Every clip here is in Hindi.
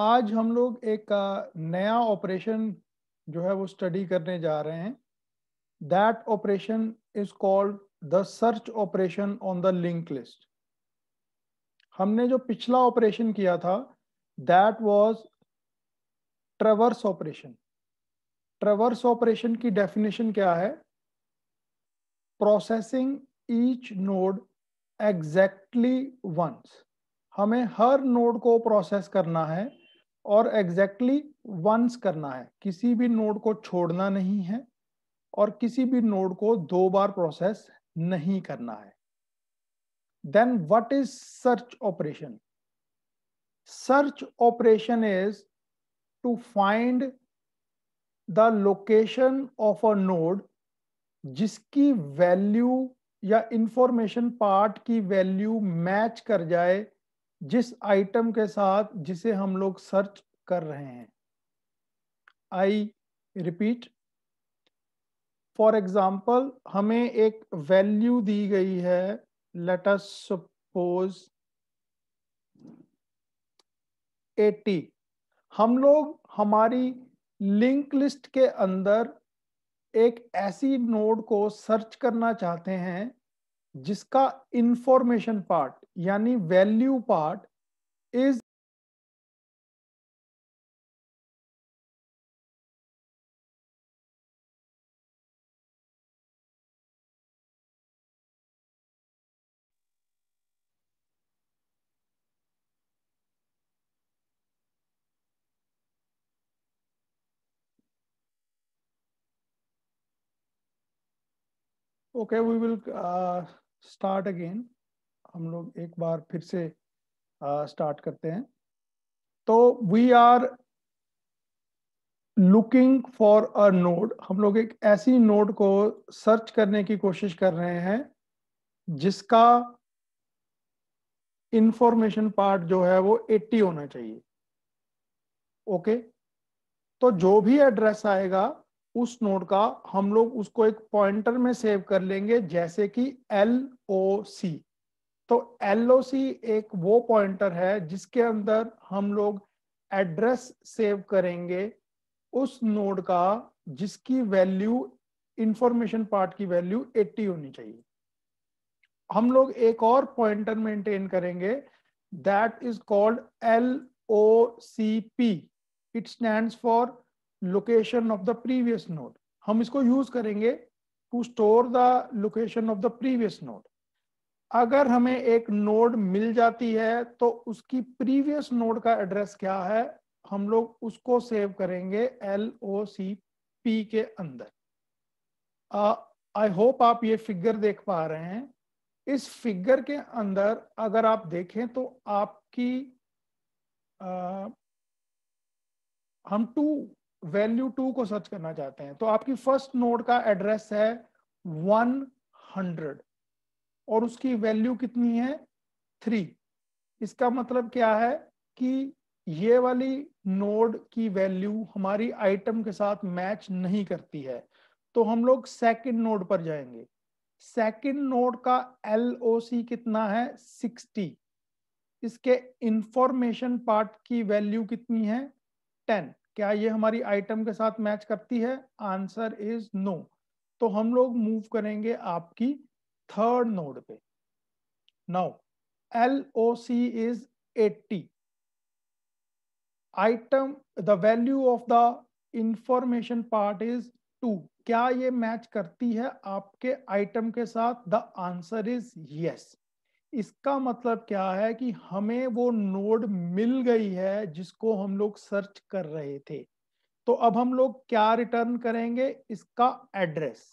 आज हम लोग एक नया ऑपरेशन जो है वो स्टडी करने जा रहे हैं that operation is called the search operation on the link list हमने जो पिछला ऑपरेशन किया था that was traverse operation traverse operation की डेफिनेशन क्या है processing each node exactly once हमें हर नोड को प्रोसेस करना है और एग्जैक्टली exactly वंस करना है किसी भी नोड को छोड़ना नहीं है और किसी भी नोड को दो बार प्रोसेस नहीं करना है then what is search operation search operation is to find the location of a node जिसकी वैल्यू या इंफॉर्मेशन पार्ट की वैल्यू मैच कर जाए जिस आइटम के साथ जिसे हम लोग सर्च कर रहे हैं आई रिपीट फॉर एग्जाम्पल हमें एक वैल्यू दी गई है लेट अस सपोज 80 हम लोग हमारी लिंक लिस्ट के अंदर एक ऐसी नोड को सर्च करना चाहते हैं जिसका इंफॉर्मेशन पार्ट यानी value part is okay we will uh, start again हम लोग एक बार फिर से स्टार्ट करते हैं तो we are looking for a node हम लोग एक ऐसी नोड को सर्च करने की कोशिश कर रहे हैं जिसका इंफॉर्मेशन पार्ट जो है वो 80 होना चाहिए ओके okay? तो जो भी एड्रेस आएगा उस नोड का हम लोग उसको एक पॉइंटर में सेव कर लेंगे जैसे कि एल ओ सी तो एल एक वो पॉइंटर है जिसके अंदर हम लोग एड्रेस सेव करेंगे उस नोड का जिसकी वैल्यू इंफॉर्मेशन पार्ट की वैल्यू 80 होनी चाहिए हम लोग एक और पॉइंटर मेंटेन करेंगे that is called L O C P it stand for location of the previous node हम इसको यूज करेंगे to store the location of the previous node अगर हमें एक नोड मिल जाती है तो उसकी प्रीवियस नोड का एड्रेस क्या है हम लोग उसको सेव करेंगे एल ओ सी पी के अंदर आई होप आप ये फिगर देख पा रहे हैं इस फिगर के अंदर अगर आप देखें तो आपकी uh, हम टू वैल्यू टू को सर्च करना चाहते हैं तो आपकी फर्स्ट नोड का एड्रेस है वन हंड्रेड और उसकी वैल्यू कितनी है थ्री इसका मतलब क्या है कि ये वाली नोड की वैल्यू हमारी आइटम के साथ मैच नहीं करती है तो हम लोग सेकंड नोड पर जाएंगे सेकंड नोड का एल कितना है 60 इसके इंफॉर्मेशन पार्ट की वैल्यू कितनी है 10 क्या ये हमारी आइटम के साथ मैच करती है आंसर इज नो तो हम लोग मूव करेंगे आपकी थर्ड नोड पे now L O C is eighty item the value of the information part is two क्या ये मैच करती है आपके आइटम के साथ द आंसर इज यस इसका मतलब क्या है कि हमें वो नोड मिल गई है जिसको हम लोग सर्च कर रहे थे तो अब हम लोग क्या रिटर्न करेंगे इसका एड्रेस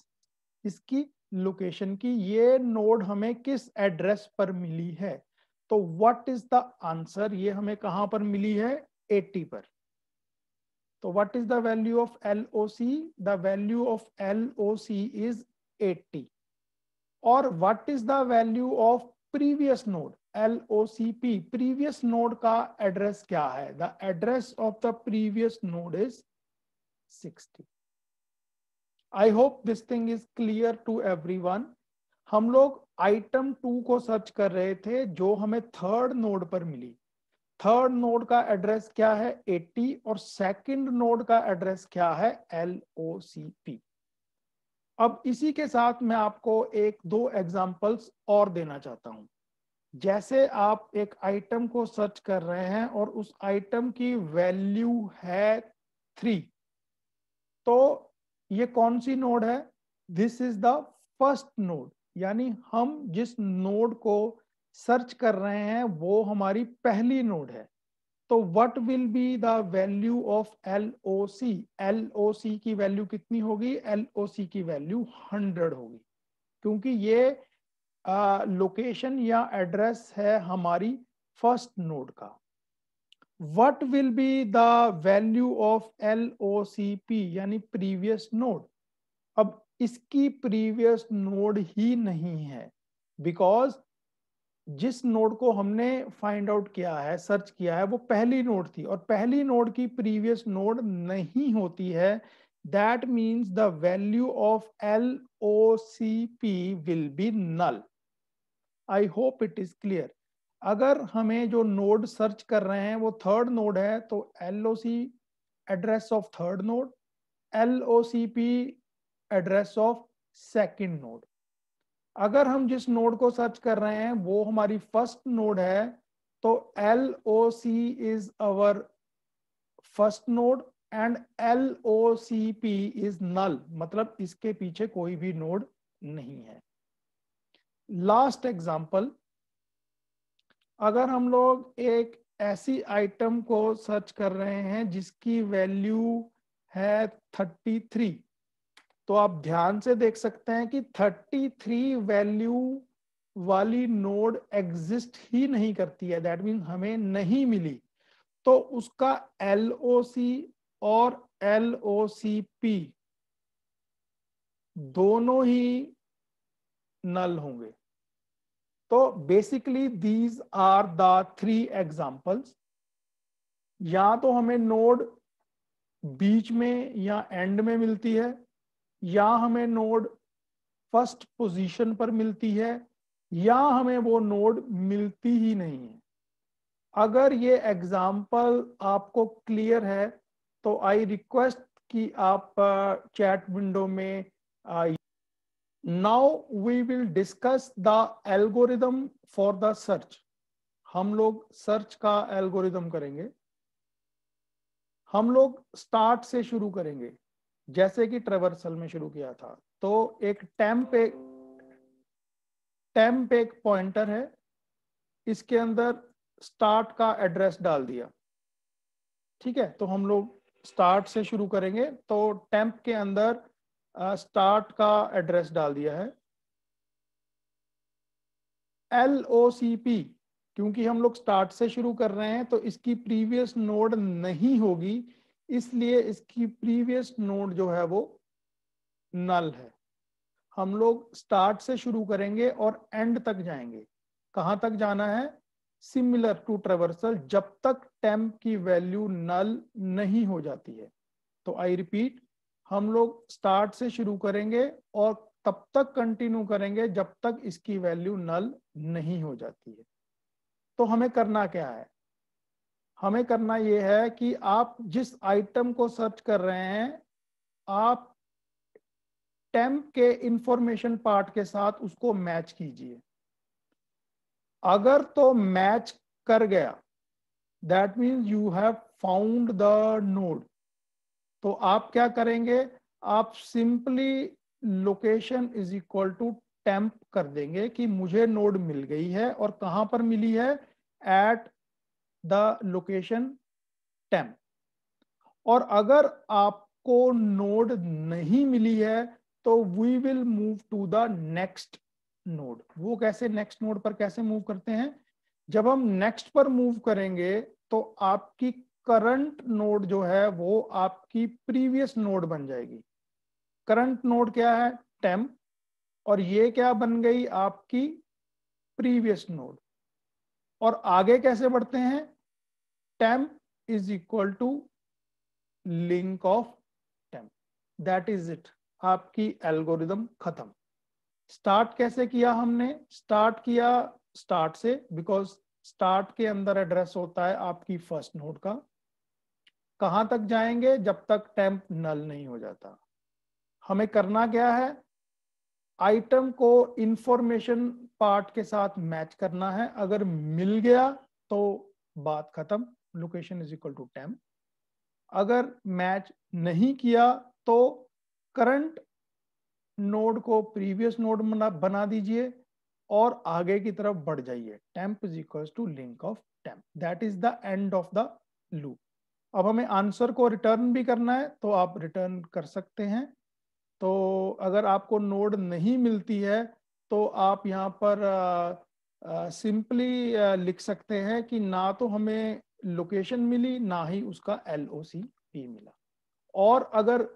इसकी लोकेशन की ये नोड हमें किस एड्रेस पर मिली है तो व्हाट इज द आंसर ये हमें कहां पर मिली है 80 पर तो what is the value of L O C the value of L O C is 80 और what is the value of previous node L O C P previous node का एड्रेस क्या है the address of the previous node is 60 I hope this thing is clear to everyone हम लोग आइटम टू को सर्च कर रहे थे जो हमें थर्ड नोड पर मिली थर्ड नोड का एड्रेस क्या है 80 और सेकंड नोड का एड्रेस क्या है एल ओ सी पी अब इसी के साथ मैं आपको एक दो एग्जाम्पल्स और देना चाहता हूं जैसे आप एक आइटम को सर्च कर रहे हैं और उस आइटम की वैल्यू है थ्री तो ये कौन सी नोड है this is the first node यानी हम जिस नोड को सर्च कर रहे हैं वो हमारी पहली नोड है तो what will be the value of L O C L O C की वैल्यू कितनी होगी एल ओ सी की वैल्यू हंड्रेड होगी क्योंकि ये लोकेशन या एड्रेस है हमारी फर्स्ट नोड का what what value of L O C P यानी प्रीवियस नोड अब इसकी प्रीवियस नोड ही नहीं है because जिस नोड को हमने फाइंड आउट किया है सर्च किया है वो पहली नोड थी और पहली नोड की प्रीवियस नोड नहीं होती है that means the value of L O C P will be null I hope it is clear अगर हमें जो नोड सर्च कर रहे हैं वो थर्ड नोड है तो L O C address of third node L O C P address of second node अगर हम जिस नोड को सर्च कर रहे हैं वो हमारी फर्स्ट नोड है तो L O C is our first node and L O C P is null मतलब इसके पीछे कोई भी नोड नहीं है लास्ट एग्जाम्पल अगर हम लोग एक ऐसी आइटम को सर्च कर रहे हैं जिसकी वैल्यू है 33 तो आप ध्यान से देख सकते हैं कि 33 वैल्यू वाली नोड एग्जिस्ट ही नहीं करती है दैट मीन हमें नहीं मिली तो उसका एल और एल दोनों ही नल होंगे So basically these are the three examples. या तो हमें नोड बीच में या एंड में मिलती है या हमें नोड फर्स्ट पोजीशन पर मिलती है या हमें वो नोड मिलती ही नहीं है अगर ये एग्जाम्पल आपको क्लियर है तो आई रिक्वेस्ट कि आप चैट uh, विंडो में uh, now we will discuss the algorithm for the search हम लोग सर्च का एल्गोरिदम करेंगे हम लोग स्टार्ट से शुरू करेंगे जैसे कि ट्रेवर्सल में शुरू किया था तो एक टैम्प एक टैम्प एक पॉइंटर है इसके अंदर स्टार्ट का एड्रेस डाल दिया ठीक है तो हम लोग स्टार्ट से शुरू करेंगे तो टैम्प के अंदर स्टार्ट का एड्रेस डाल दिया है एल ओ सी पी क्योंकि हम लोग स्टार्ट से शुरू कर रहे हैं तो इसकी प्रीवियस नोड नहीं होगी इसलिए इसकी प्रीवियस नोड जो है वो नल है हम लोग स्टार्ट से शुरू करेंगे और एंड तक जाएंगे कहां तक जाना है सिमिलर टू ट्रेवर्सल जब तक टेम्प की वैल्यू नल नहीं हो जाती है तो आई रिपीट हम लोग स्टार्ट से शुरू करेंगे और तब तक कंटिन्यू करेंगे जब तक इसकी वैल्यू नल नहीं हो जाती है तो हमें करना क्या है हमें करना यह है कि आप जिस आइटम को सर्च कर रहे हैं आप टेम्प के इंफॉर्मेशन पार्ट के साथ उसको मैच कीजिए अगर तो मैच कर गया that means you have found the node तो आप क्या करेंगे आप simply location is equal to temp कर देंगे कि मुझे नोड मिल गई है और कहां पर मिली है एट द लोकेशन टेम्प और अगर आपको नोड नहीं मिली है तो we will move to the next node वो कैसे नेक्स्ट नोड पर कैसे मूव करते हैं जब हम नेक्स्ट पर मूव करेंगे तो आपकी करंट नोड जो है वो आपकी प्रीवियस नोड बन जाएगी करंट नोड क्या है टेम और ये क्या बन गई आपकी प्रीवियस नोड और आगे कैसे बढ़ते हैं temp is equal to link of temp that is it आपकी एल्गोरिदम खत्म स्टार्ट कैसे किया हमने स्टार्ट किया स्टार्ट से बिकॉज स्टार्ट के अंदर एड्रेस होता है आपकी फर्स्ट नोड का कहां तक जाएंगे जब तक टेम्प नल नहीं हो जाता हमें करना क्या है आइटम को इंफॉर्मेशन पार्ट के साथ मैच करना है अगर मिल गया तो बात खत्म location is equal to temp अगर मैच नहीं किया तो करंट नोड को प्रीवियस नोड बना दीजिए और आगे की तरफ बढ़ जाइए temp is equal to link of temp that is the end of the loop अब हमें आंसर को रिटर्न भी करना है तो आप रिटर्न कर सकते हैं तो अगर आपको नोड नहीं मिलती है तो आप यहाँ पर सिंपली लिख सकते हैं कि ना तो हमें लोकेशन मिली ना ही उसका एल ओ सी पी मिला और अगर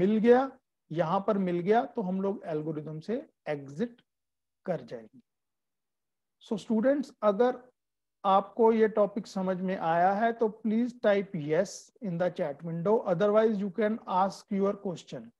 मिल गया यहाँ पर मिल गया तो हम लोग एल्गोरिदम से एग्जिट कर जाएंगे सो so स्टूडेंट्स अगर आपको ये टॉपिक समझ में आया है तो please type yes in the chat window otherwise you can ask your question